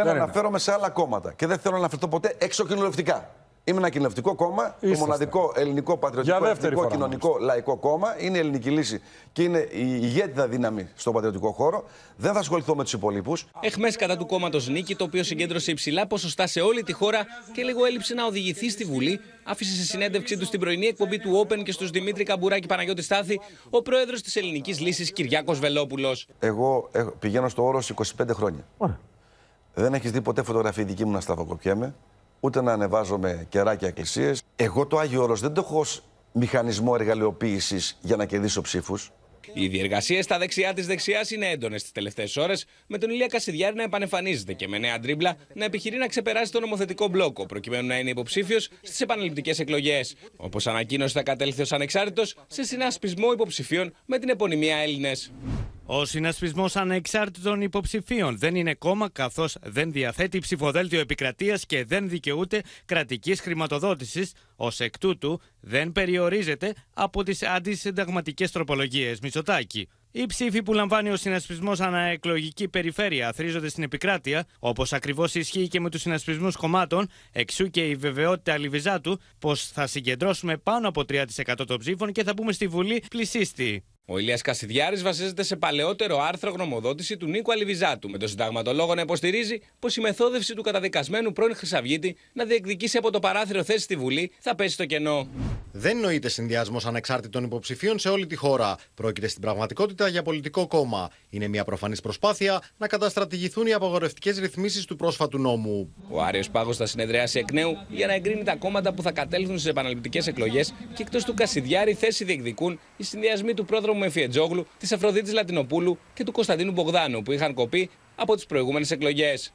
Δεν, αναφέρομαι σε άλλα κόμματα και δεν θέλω να αναφερθώ ποτέ εξοκοινοβουλευτικά. Είμαι ένα κοινοβουλευτικό κόμμα, το μοναδικό ελληνικό πατριωτικό, εθνικό, κοινωνικό, λαϊκό κόμμα. Είναι η ελληνική λύση και είναι η ηγέτιδα δύναμη στον πατριωτικό χώρο. Δεν θα ασχοληθώ με τους υπολείπους. Εχμές κατά του κόμματος Νίκη, το οποίο συγκέντρωσε υψηλά ποσοστά σε όλη τη χώρα και λίγο έλειψε να οδηγηθεί στη Βουλή, άφησε σε συνέντευξή του στην πρωινή εκπομπή του Open και στους Δημήτρη Καμπουράκη Παναγιώτη Στάθη ο πρόεδρος της ελληνικής λύσης Κυριάκος Βελόπουλος. Εγώ ε, πηγαίνω στο όρο 25 χρόνια. Ωραία. Δεν έχεις δει ποτέ φωτογραφία δική μου να σταυροκοπιέμαι, ούτε να ανεβάζομαι κεράκια εκκλησίες. Εγώ το Άγιο Όρος δεν το έχω ως μηχανισμό εργαλειοποίησης για να κερδίσω ψήφους. Οι διεργασίες στα δεξιά της δεξιάς είναι έντονες τις τελευταίες ώρες, με τον Ηλία Κασιδιάρη να επανεμφανίζεται και με νέα τρίμπλα να επιχειρεί να ξεπεράσει το νομοθετικό μπλόκο, προκειμένου να είναι υποψήφιος στις επαναληπτικές εκλογές. Όπως ανακοίνωσε, θα κατέλθει ως ανεξάρτητος σε συνάσπισμο υποψηφίων με την επωνυμία Έλληνες. Ο συνασπισμός ανεξάρτητων υποψηφίων δεν είναι κόμμα καθώς δεν διαθέτει ψηφοδέλτιο επικρατείας και δεν δικαιούται κρατικής χρηματοδότησης. Ως εκ τούτου δεν περιορίζεται από τις αντισυνταγματικές τροπολογίες Μητσοτάκη. Οι ψήφοι που λαμβάνει ο συνασπισμός αναεκλογική περιφέρεια αθρίζονται στην επικράτεια, όπως ακριβώς ισχύει και με τους συνασπισμούς κομμάτων, εξού και η βεβαιότητα λιβιζάτου πως θα συγκεντρώσουμε πάνω από 3% των ψήφων και θα μπούμε στη Βουλή πλησίστη. Ο Ηλίας Κασιδιάρης βασίζεται σε παλαιότερο άρθρο γνωμοδότηση του Νίκου Αλιβιζάτου, με τον συνταγματολόγο να υποστηρίζει πως η μεθόδευση του καταδικασμένου πρώην Χρυσαυγήτη να διεκδικήσει από το παράθυρο θέση στη Βουλή θα πέσει στο κενό. Δεν νοείται συνδυασμός ανεξάρτητων υποψηφίων σε όλη τη χώρα. Πρόκειται στην πραγματικότητα για πολιτικό κόμμα. Είναι μια προφανής προσπάθεια να καταστρατηγηθούν οι απαγορευτικές ρυθμίσεις του πρόσφατου νόμου. Ο Άριος Πάγος θα συνεδριάσει εκ νέου για να εγκρίνει τα κόμματα που θα κατέλθουν στις επαναληπτικές εκλογές και εκτός του Κασιδιάρη θέση διεκδικούν οι συνδυασμοί του πρόεδρου Σταύρου Μεφιετζόγλου, της Αφροδίτης Λατινοπούλου και του Κωνσταντίνου Μπογδάνου που είχαν κοπεί από τις προηγούμενες εκλογές.